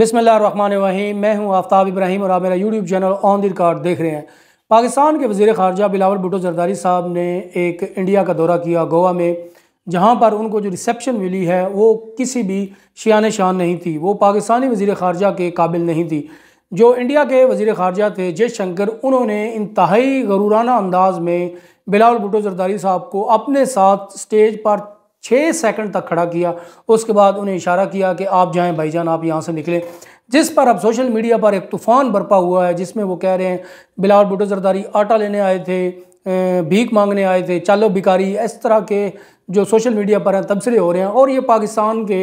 बिसमीम मैं हूं आफ्ताब इब्राहिम और आप मेरा YouTube channel on the record देख रहे हैं पाकिस्तान के वजीर खारजा बिलावल भुटो जरदारी साहब ने एक इंडिया का दौरा किया गोवा में जहां पर उनको जो रिसेप्शन मिली है वो किसी भी शान शान नहीं थी वो पाकिस्तानी वजीर खारजा के काबिल नहीं थी जो इंडिया के वजीर खारजा थे जय शंकर उन्होंने इंतहाई गरूराना अंदाज में बिलावल भुटो जरदारी साहब को अपने साथ स्टेज पर छः सेकंड तक खड़ा किया उसके बाद उन्हें इशारा किया कि आप जाएं भाईजान आप यहाँ से निकलें जिस पर अब सोशल मीडिया पर एक तूफ़ान बरपा हुआ है जिसमें वो कह रहे हैं बिलाल भुटो जरदारी आटा लेने आए थे भीख मांगने आए थे चालो भिकारी इस तरह के जो सोशल मीडिया पर हैं तबसरे हो रहे हैं और ये पाकिस्तान के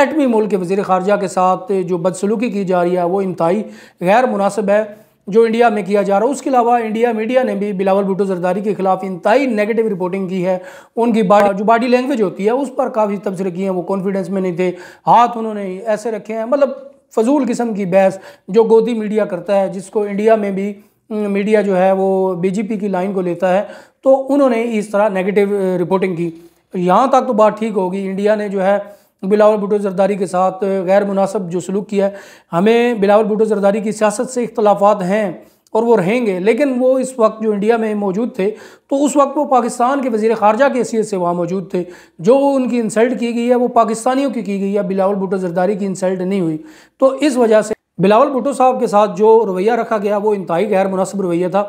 एटमी मुल्क के वज़ी ख़ारजा के साथ जो बदसलूकी की जा रही है वो इंतहाई गैर मुनासिब है जो इंडिया में किया जा रहा है उसके अलावा इंडिया मीडिया ने भी बिलावल भुटो जरदारी के खिलाफ इंतई नेगेटिव रिपोर्टिंग की है उनकी बाडी जो बॉडी लैंग्वेज होती है उस पर काफ़ी तबसरे किए हैं वो कॉन्फिडेंस में नहीं थे हाथ उन्होंने ऐसे रखे हैं मतलब फजूल किस्म की बहस जो गोदी मीडिया करता है जिसको इंडिया में भी मीडिया जो है वो बीजेपी की लाइन को लेता है तो उन्होंने इस तरह नेगेटिव रिपोर्टिंग की यहाँ तक तो बात ठीक होगी इंडिया ने जो है बिलावल भुटो जरदारी के साथ गैर मुनासब जो सलूक किया है हमें बिलावल भुटो जरदारी की सियासत से इख्तलाफात हैं और वो रहेंगे लेकिन वो इस वक्त जो इंडिया में मौजूद थे तो उस वक्त वो पाकिस्तान के वजीर ख़ारजा की हैसियत से वहाँ मौजूद थे जो उनकी इंसल्ट की गई है वो पाकिस्तानियों की की गई है बिलावल भुटो जरदारी की इंसल्ट नहीं हुई तो इस वजह से बिलावल भुटो साहब के साथ जो रवैया रखा गया वो इंतहाई गैर मुनासिब रवैया था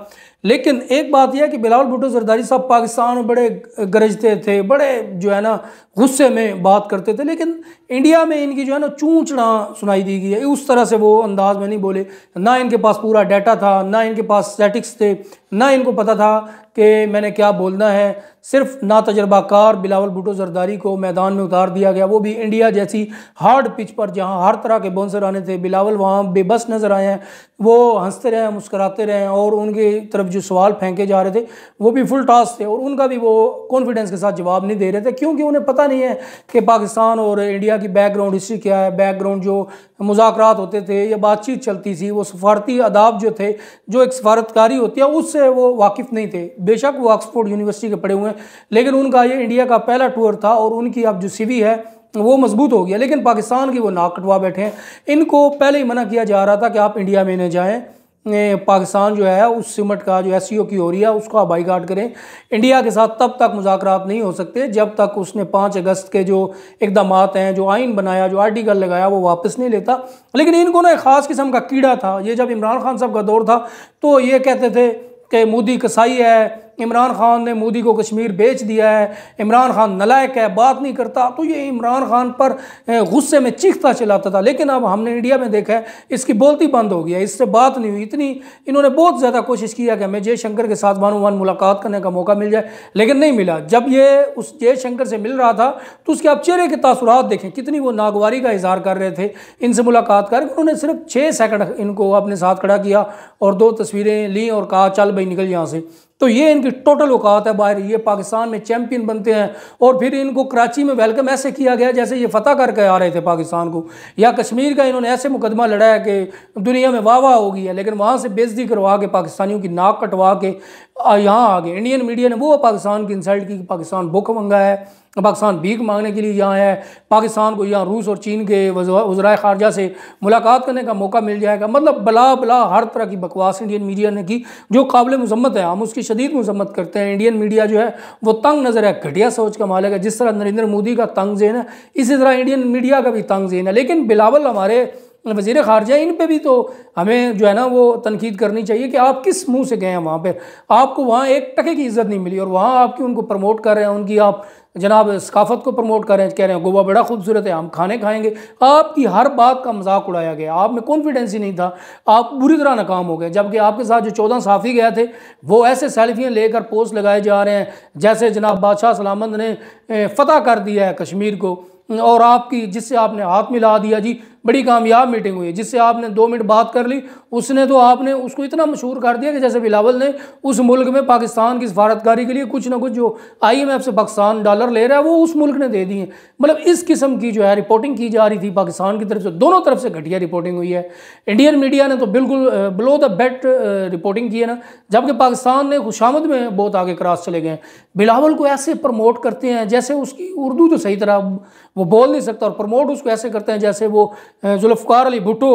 लेकिन एक बात यह कि बिलाल भुटो जरदारी साहब पाकिस्तान में बड़े गरजते थे बड़े जो है ना गुस्से में बात करते थे लेकिन इंडिया में इनकी जो है ना चूचना सुनाई दी गई है उस तरह से वो अंदाज में नहीं बोले ना इनके पास पूरा डाटा था ना इनके पास स्टैटिक्स थे ना इनको पता था कि मैंने क्या बोलना है सिर्फ ना तजर्बाकार बिलावल भुटो जरदारी को मैदान में उतार दिया गया वो भी इंडिया जैसी हार्ड पिच पर जहां हर तरह के बॉन्सर आने थे बिलावल वहां बेबस नज़र आए हैं वो हंसते रहे मुस्कराते रहे और उनकी तरफ जो सवाल फेंके जा रहे थे वो भी फुल टॉस थे और उनका भी वो कॉन्फिडेंस के साथ जवाब नहीं दे रहे थे क्योंकि उन्हें पता नहीं है कि पाकिस्तान और इंडिया कि बैकग्राउंड हिस्ट्री क्या है बैकग्राउंड जो मुजाकर होते थे या बातचीत चलती थी वो सफारती अदाब जो थे जो एक सफारतकारी होती है उससे वो वाकिफ़ नहीं थे बेशक वो ऑक्सफोर्ड यूनिवर्सिटी के पढ़े हुए हैं लेकिन उनका ये इंडिया का पहला टूर था और उनकी अब जो सीवी है वो मजबूत हो गया लेकिन पाकिस्तान की वो नाक कटवा बैठे हैं इनको पहले ही मना किया जा रहा था कि आप इंडिया में न जाएँ पाकिस्तान जो है उस सिमट का जो एस e की हो रही है उसका बाईकाट करें इंडिया के साथ तब तक मुजाकर नहीं हो सकते जब तक उसने पाँच अगस्त के जो इकदाम हैं जो आइन बनाया जो आर्टिकल लगाया वो वापस नहीं लेता लेकिन इनको ना एक ख़ास किस्म का कीड़ा था ये जब इमरान खान साहब का दौर था तो ये कहते थे कि मोदी कसाई है इमरान खान ने मोदी को कश्मीर बेच दिया है इमरान खान नलायक है बात नहीं करता तो ये इमरान खान पर गुस्से में चीखता चिल्लाता था लेकिन अब हमने इंडिया में देखा है इसकी बोलती बंद हो गया इससे बात नहीं हुई इतनी इन्होंने बहुत ज़्यादा कोशिश किया कि हमें जयशंकर के साथ वन वन मुलाकात करने का मौका मिल जाए लेकिन नहीं मिला जब ये उस जयशंकर से मिल रहा था तो उसके आप चेहरे के तासुरात देखें कितनी वो नागवारी का इजहार कर रहे थे इनसे मुलाकात करके उन्होंने सिर्फ छः सेकंड इनको अपने साथ खड़ा किया और दो तस्वीरें ली और कहा चल भाई निकल यहाँ से तो ये इनकी टोटल औकात है बाहर ये पाकिस्तान में चैम्पियन बनते हैं और फिर इनको कराची में वेलकम ऐसे किया गया जैसे ये फतह करके आ रहे थे पाकिस्तान को या कश्मीर का इन्होंने ऐसे मुकदमा लड़ाया कि दुनिया में वाह वाह हो गई है लेकिन वहाँ से बेजती करवा के पाकिस्तानियों की नाक कटवा के यहाँ आ गए इंडियन मीडिया ने वो पाकिस्तान की इंसल्ट की पाकिस्तान भुख मंगा है पाकिस्तान भीख मांगने के लिए यहाँ है पाकिस्तान को यहाँ रूस और चीन के वजरा खारजा से मुलाकात करने का मौका मिल जाएगा मतलब बला बला हर तरह की बकवास इंडियन मीडिया ने की जो काबिल मजम्मत है हम उसकी शदीद मजम्मत करते हैं इंडियन मीडिया जो है वो तंग नज़र है घटिया सोच का मालिक है जिस तरह नरेंद्र मोदी का तंग जेन है इसी तरह इंडियन मीडिया का भी तंग जेन है लेकिन बिलावल हमारे वजीर खारजा इन पर भी तो हमें जो है ना वो तनकीद करनी चाहिए कि आप किस मुँह से गए हैं वहाँ पर आपको वहाँ एक टके की इज्जत नहीं मिली और वहाँ आपकी उनको प्रमोट कर रहे हैं उनकी आप जनाब सकाफत को प्रमोट कर रहे हैं कह रहे हैं गोवा बड़ा खूबसूरत है हम खाने खाएंगे आपकी हर बात का मजाक उड़ाया गया आप में कॉन्फिडेंस ही नहीं था आप बुरी तरह नाकाम हो गए जबकि आपके साथ जो चौदह साफ़ी गए थे वो ऐसे सेल्फियाँ लेकर पोस्ट लगाए जा रहे हैं जैसे जनाब बादशाह सलामत ने फ़तह कर दिया है कश्मीर को और आपकी जिससे आपने हाथ मिला दिया जी बड़ी कामयाब मीटिंग हुई जिससे आपने दो मिनट बात कर ली उसने तो आपने उसको इतना मशहूर कर दिया कि जैसे बिलावल ने उस मुल्क में पाकिस्तान की सफारतकारी के लिए कुछ ना कुछ जो आई एम एफ से पाकिस्तान डाल डॉलर ले रहा है वो उस मुल्क ने दे दिए मतलब इस किस्म की जो है रिपोर्टिंग की जा रही थी पाकिस्तान की तरफ से दोनों तरफ से घटिया रिपोर्टिंग हुई है इंडियन मीडिया ने तो बिल्कुल बिलो द बेट रिपोर्टिंग की है ना जबकि पाकिस्तान ने खुशामद में बहुत आगे क्रॉस चले गए बिलावल को ऐसे प्रमोट करते हैं जैसे उसकी उर्दू तो सही तरह वो बोल नहीं सकता और प्रमोट उसको ऐसे करते हैं जैसे वो जुल्फ़ार अली भुटो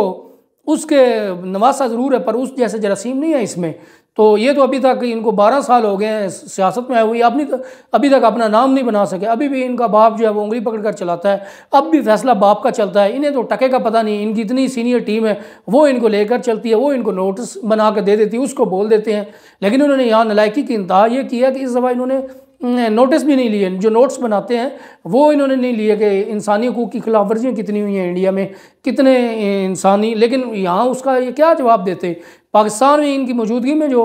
उसके नवासा ज़रूर है पर उस जैसे जरासीम नहीं है इसमें तो ये तो अभी तक इनको 12 साल हो गए हैं सियासत में आए हुई अपनी अभी तक अपना नाम नहीं बना सके अभी भी इनका बाप जो है वो उंगली पकड़ कर चलाता है अब भी फैसला बाप का चलता है इन्हें तो टके का पता नहीं इनकी इतनी सीनियर टीम है वो इनको लेकर चलती है वो इनको नोटिस बना कर दे देती है उसको बोल देते हैं लेकिन उन्होंने यहाँ नलायकी की इंतहा यह किया कि इस दफ़ा इन्होंने नोटिस भी नहीं लिए जो नोट्स बनाते हैं वो इन्होंने नहीं लिए कि इंसानी हकूक़ की खिलाफ वर्जियाँ कितनी हुई हैं इंडिया में कितने इंसानी लेकिन यहाँ उसका ये क्या जवाब देते पाकिस्तान में इनकी मौजूदगी में जो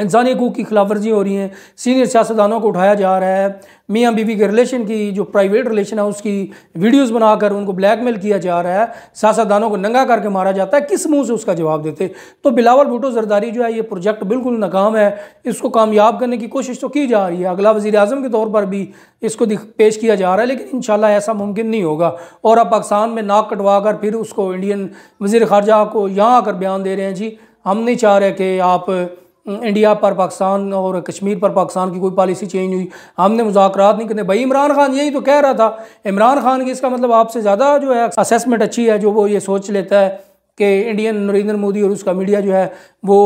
इंसानी हकूक़ की खिलाफ वर्जी हो रही हैं सीनियर सियासतदानों को उठाया जा रहा है मियाँ बीवी के रिलेशन की जो प्राइवेट रिलेशन है उसकी वीडियोस बनाकर उनको ब्लैकमेल किया जा रहा है सियासतदानों को नंगा करके मारा जाता है किस मुंह से उसका जवाब देते तो बिलावल भुटो जरदारी जो है ये प्रोजेक्ट बिल्कुल नाकाम है इसको कामयाब करने की कोशिश तो की जा रही है अगला वजी अजम के तौर पर भी इसको पेश किया जा रहा है लेकिन इन ऐसा मुमकिन नहीं होगा और अब पाकिस्तान में नाक कटवा कर फिर उसको इंडियन वजीर खारजा को यहाँ आकर बयान दे रहे हैं जी हम नहीं चाह रहे कि आप हम्म, इंडिया पर पाकिस्तान और कश्मीर पर पाकिस्तान की कोई पॉलिसी चेंज हुई हमने मुजाकर नहीं करते भाई इमरान खान यही तो कह रहा था इमरान खान की इसका मतलब आपसे ज़्यादा जो है असेसमेंट अच्छी है जो वो ये सोच लेता है कि इंडियन नरेंद्र मोदी और उसका मीडिया जो है वो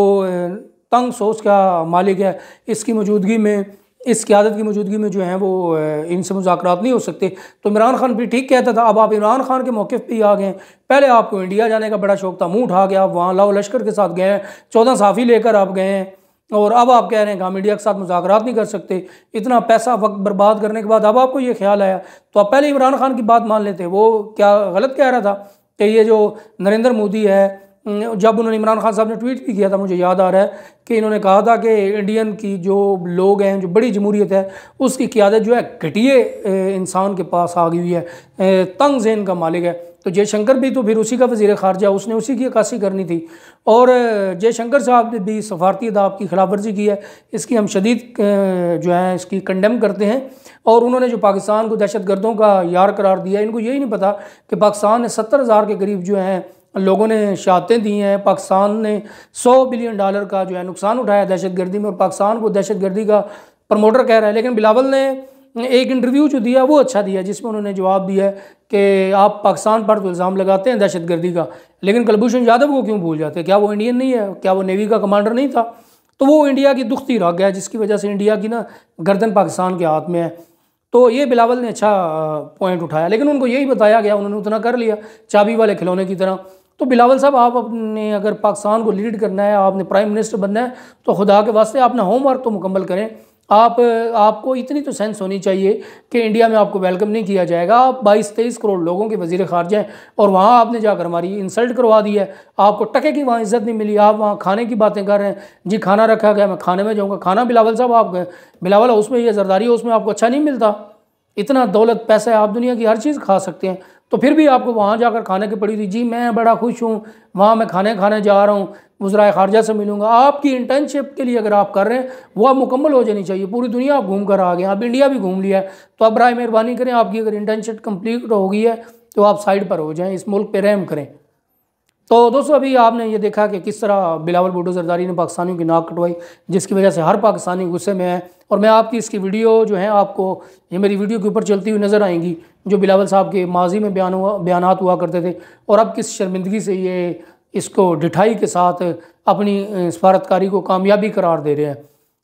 तंग सोच का मालिक है इसकी मौजूदगी में इस क्यादत की मौजूदगी में जो है वो इनसे मुजाकर नहीं हो सकते तो इमरान खान भी ठीक कहता था अब आप इमरान खान के मौके पर ही आ गए पहले आपको इंडिया जाने का बड़ा शौक था मुँह उठा गया आप वहाँ लाओ लश्कर के साथ गए हैं चौदह साफ़ी लेकर आप गए हैं और अब आप कह रहे हैं कि हम इंडिया के साथ मुजाकर नहीं कर सकते इतना पैसा वक्त बर्बाद करने के बाद अब आपको ये ख्याल आया तो आप पहले इमरान खान की बात मान लेते वो क्या गलत कह रहा था कि ये जो नरेंद्र मोदी है जब उन्होंने इमरान खान साहब ने ट्वीट भी किया था मुझे याद आ रहा है कि इन्होंने कहा था कि इंडियन की जो लोग हैं जो बड़ी जमहूरीत है उसकी क्यादत जो है घटिए इंसान के पास आ गई हुई है तंग जहन का मालिक है तो जयशंकर भी तो फिर उसी का वजीर खारजा उसने उसी की अक्सी करनी थी और जयशंकर साहब ने भी सफारती अदाब की खिलाफ वर्जी की है इसकी हम शदीद जो है इसकी कंडेम करते हैं और उन्होंने जो पाकिस्तान को दहशत गर्दों का यार करार दिया इनको यही नहीं पता कि पाकिस्तान ने सत्तर हज़ार के करीब जो हैं लोगों ने शहादतें दी हैं पाकिस्तान ने 100 बिलियन डॉलर का जो है नुकसान उठाया दहशत गर्दी में और पाकिस्तान को दहशत गर्दी का प्रमोटर कह रहा है लेकिन बिलावल ने एक इंटरव्यू जो दिया वो अच्छा दिया जिसमें उन्होंने जवाब दिया कि आप पाकिस्तान पर तो इल्ज़ाम लगाते हैं दहशत गर्दी का लेकिन कलभूषण यादव को क्यों भूल जाते क्या वो इंडियन नहीं है क्या वो नेवी का कमांडर नहीं था तो वो इंडिया की दुखती रह गया जिसकी वजह से इंडिया की ना गर्दन पाकिस्तान के हाथ में है तो ये बिलावल ने अच्छा पॉइंट उठाया लेकिन उनको यही बताया गया उन्होंने उतना कर लिया चाबी वाले खिलौने की तरह तो बिलावल साहब आप अपने अगर पाकिस्तान को लीड करना है आपने प्राइम मिनिस्टर बनना है तो खुदा के वास्ते आपने होमवर्क तो मुकम्मल करें आप आपको इतनी तो सेंस होनी चाहिए कि इंडिया में आपको वेलकम नहीं किया जाएगा आप बाईस तेईस करोड़ लोगों के वजीर खारजा हैं और वहाँ आपने जाकर हमारी इंसल्ट करवा दी है आपको टके की वहाँ इज्जत नहीं मिली आप वहाँ खाने की बातें कर रहे हैं जी खाना रखा गया मैं खाने में जाऊँगा खाना बिलावल साहब आप बिलावल हाउस में या जरदारी हाउस में आपको अच्छा नहीं मिलता इतना दौलत पैसा है आप दुनिया की हर चीज़ खा सकते हैं तो फिर भी आपको वहाँ जाकर खाने की पड़ी थी जी मैं बड़ा खुश हूँ वहाँ मैं खाने खाने जा रहा हूँ वजरा खारजा से मिलूँगा आपकी इंटर्नशिप के लिए अगर आप कर रहे हैं वो अब मुकम्मल हो जानी चाहिए पूरी दुनिया आप घूम कर आ गए आप इंडिया भी घूम लिया है तो आप ब्राय मेहरबानी करें आपकी अगर इंटर्नशिप कम्प्लीट हो गई है तो आप साइड पर हो जाएँ इस मुल्क पर रहम करें तो दोस्तों अभी आपने ये देखा कि किस तरह बिलावल बुडो जरदारी ने पाकिस्तानियों की नाक कटवाई जिसकी वजह से हर पाकिस्तानी गुस्से में है और मैं आपकी इसकी वीडियो जो है आपको ये मेरी वीडियो के ऊपर चलती हुई नज़र आएंगी जो बिलावल साहब के माजी में बयान हुआ बयान हुआ करते थे और अब किस शर्मिंदगी से ये इसको डिठाई के साथ अपनी सफारतकारी को कामयाबी करार दे रहे हैं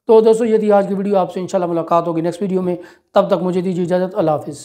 तो दोस्तों ये आज की वीडियो आपसे इंशाल्लाह मुलाकात होगी नेक्स्ट वीडियो में तब तक मुझे दीजिए इजाज़त अल्लाह हाफिज़